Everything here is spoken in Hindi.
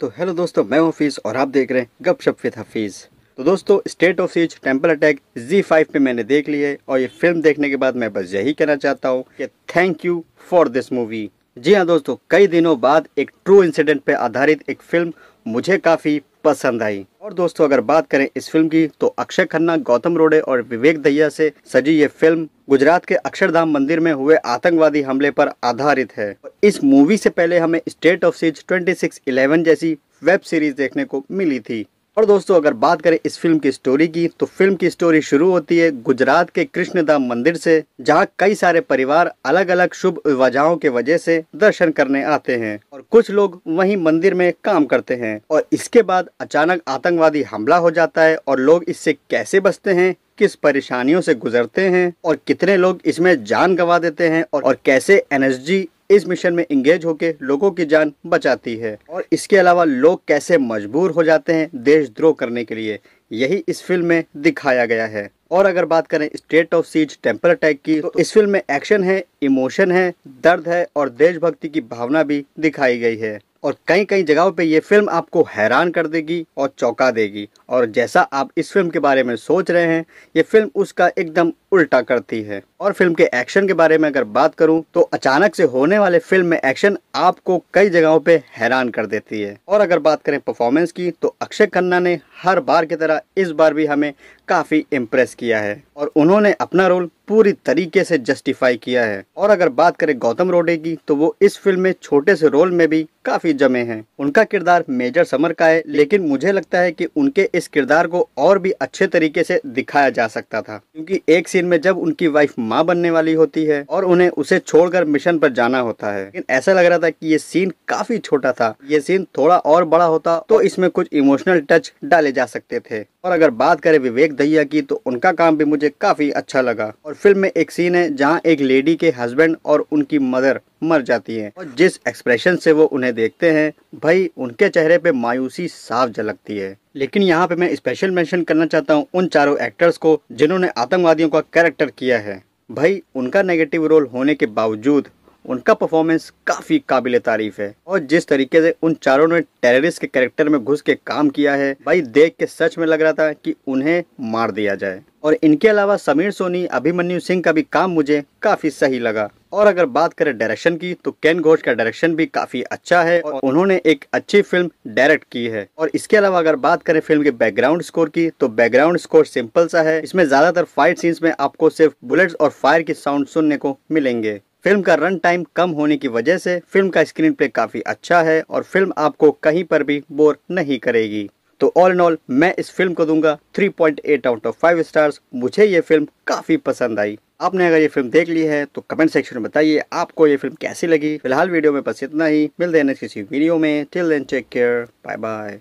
तो हेलो दोस्तों मैं हूं हफीज़ और आप देख रहे हैं गपशप विद हफीज़ तो दोस्तों State of Siege Temple Attack Zee five पे मैंने देख ली है और ये फिल्म देखने के बाद मैं बस यही कहना चाहता हूँ कि thank you for this movie जी हाँ दोस्तों कई दिनों बाद एक ट्रू इंसिडेंट पे आधारित एक फिल्म मुझे काफ़ी पसंद आई और दोस्तों अगर बात करें इस फिल्म की तो अक्षय खन्ना गौतम रोडे और विवेक दहिया से सजी ये फिल्म गुजरात के अक्षरधाम मंदिर में हुए आतंकवादी हमले पर आधारित है इस मूवी से पहले हमें स्टेट ऑफ सीज इलेवन जैसी वेब सीरीज देखने को मिली थी और दोस्तों अगर बात करें इस फिल्म की स्टोरी की तो फिल्म की स्टोरी शुरू होती है गुजरात के कृष्णधाम मंदिर से जहां कई सारे परिवार अलग अलग शुभ वजहों के वजह से दर्शन करने आते हैं और कुछ लोग वहीं मंदिर में काम करते हैं और इसके बाद अचानक आतंकवादी हमला हो जाता है और लोग इससे कैसे बचते हैं किस परेशानियों से गुजरते हैं और कितने लोग इसमें जान गंवा देते हैं और, और कैसे एनएसजी इस मिशन में इंगेज होकर लोगों की जान बचाती है और इसके अलावा लोग कैसे मजबूर हो जाते हैं देशद्रोह करने के लिए यही इस फिल्म में दिखाया गया है और अगर बात करें State of Siege Temple Attack की तो इस फिल्म में एक्शन है इमोशन है दर्द है और देशभक्ति की भावना भी दिखाई गई है और कई कई जगहों पे ये फिल्म आपको हैरान कर देगी और चौंका देगी और जैसा आप इस फिल्म के बारे में सोच रहे हैं ये फिल्म उसका एकदम उल्टा करती है और फिल्म के एक्शन के बारे में अगर बात करूं तो अचानक से होने वाले फिल्म में एक्शन आपको कई जगहों पे हैरान कर देती है और अगर बात करें परफॉर्मेंस की तो अक्षय खन्ना ने हर बार की तरह इस बार भी हमें काफी इम्प्रेस किया है और उन्होंने अपना रोल पूरी तरीके से जस्टिफाई किया है और अगर बात करें गौतम रोडे की तो वो इस फिल्म में छोटे से रोल में भी काफी जमे हैं उनका किरदार मेजर समर का है लेकिन मुझे लगता है कि उनके इस किरदार को और भी अच्छे तरीके से दिखाया जा सकता था क्योंकि एक सीन दिन में जब उनकी वाइफ माँ बनने वाली होती है और उन्हें उसे छोड़कर मिशन पर जाना होता है लेकिन ऐसा लग रहा था कि ये सीन काफी छोटा था ये सीन थोड़ा और बड़ा होता तो इसमें कुछ इमोशनल टच डाले जा सकते थे और अगर बात करें विवेक दहिया की तो उनका काम भी मुझे काफी अच्छा लगा और फिल्म में एक सीन है जहाँ एक लेडी के हस्बैंड और उनकी मदर मर जाती है और जिस एक्सप्रेशन से वो उन्हें देखते हैं भाई उनके चेहरे पे मायूसी साफ झलकती है लेकिन यहाँ पे मैं स्पेशल मेंशन करना चाहता हूँ उन चारों एक्टर्स को जिन्होंने आतंकवादियों का कैरेक्टर किया है भाई उनका नेगेटिव रोल होने के बावजूद उनका परफॉर्मेंस काफ़ी काबिल तारीफ है और जिस तरीके से उन चारों ने टेररिस्ट के कैरेक्टर में घुस के काम किया है भाई देख के सच में लग रहा था कि उन्हें मार दिया जाए और इनके अलावा समीर सोनी अभिमन्यु सिंह का भी काम मुझे काफ़ी सही लगा और अगर बात करें डायरेक्शन की तो केन घोष का डायरेक्शन भी काफ़ी अच्छा है और उन्होंने एक अच्छी फिल्म डायरेक्ट की है और इसके अलावा अगर बात करें फिल्म के बैकग्राउंड स्कोर की तो बैकग्राउंड स्कोर सिंपल सा है इसमें ज़्यादातर फाइट सीन्स में आपको सिर्फ बुलेट्स और फायर की साउंड सुनने को मिलेंगे फिल्म का रन टाइम कम होने की वजह से फिल्म का स्क्रीन प्ले काफ़ी अच्छा है और फिल्म आपको कहीं पर भी बोर नहीं करेगी तो ऑल इन ऑल मैं इस फिल्म को दूंगा 3.8 आउट ऑफ फाइव स्टार्स मुझे ये फिल्म काफ़ी पसंद आई आपने अगर ये फिल्म देख ली है तो कमेंट सेक्शन में बताइए आपको ये फिल्म कैसी लगी फिलहाल वीडियो में बस इतना ही मिलते हैं किसी वीडियो में till then take care bye bye